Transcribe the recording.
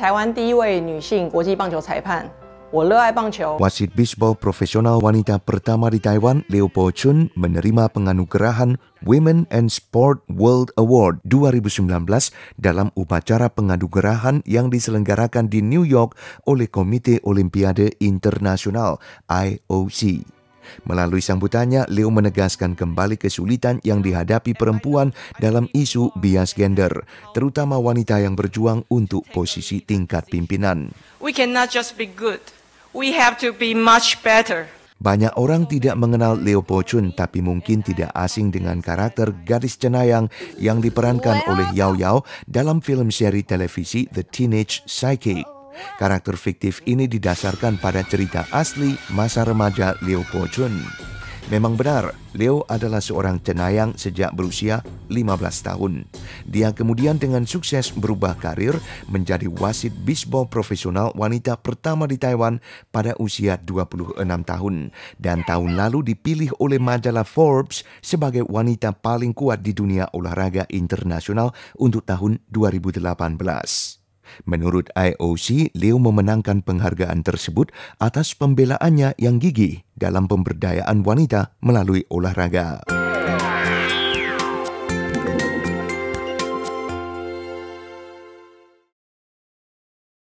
台湾第一位女性国际棒球裁判。我热爱棒球。Wasit bisbol profesional wanita pertama di Taiwan, po Chun, menerima penganugerahan Women and Sport World Award 2019 dalam upacara penganugerahan yang diselenggarakan di New York oleh Komite Olimpiade Internasional IOC. Melalui sambutannya, Leo menegaskan kembali kesulitan yang dihadapi perempuan dalam isu bias gender, terutama wanita yang berjuang untuk posisi tingkat pimpinan. We cannot just be good. We have to be much better. Banyak orang tidak mengenal Leo Pochun tapi mungkin tidak asing dengan karakter gadis cenayang yang diperankan oleh Yao Yao dalam film seri televisi The Teenage Psychic. Karakter fiktif ini didasarkan pada cerita asli masa remaja Leo Pochun. Memang benar, Leo adalah seorang cenayang sejak berusia 15 tahun. Dia kemudian dengan sukses berubah karir menjadi wasit bisbol profesional wanita pertama di Taiwan pada usia 26 tahun dan tahun lalu dipilih oleh majalah Forbes sebagai wanita paling kuat di dunia olahraga internasional untuk tahun 2018. Menurut IOC, Liu memenangkan penghargaan tersebut atas pembelaannya yang gigih dalam pemberdayaan wanita melalui olahraga.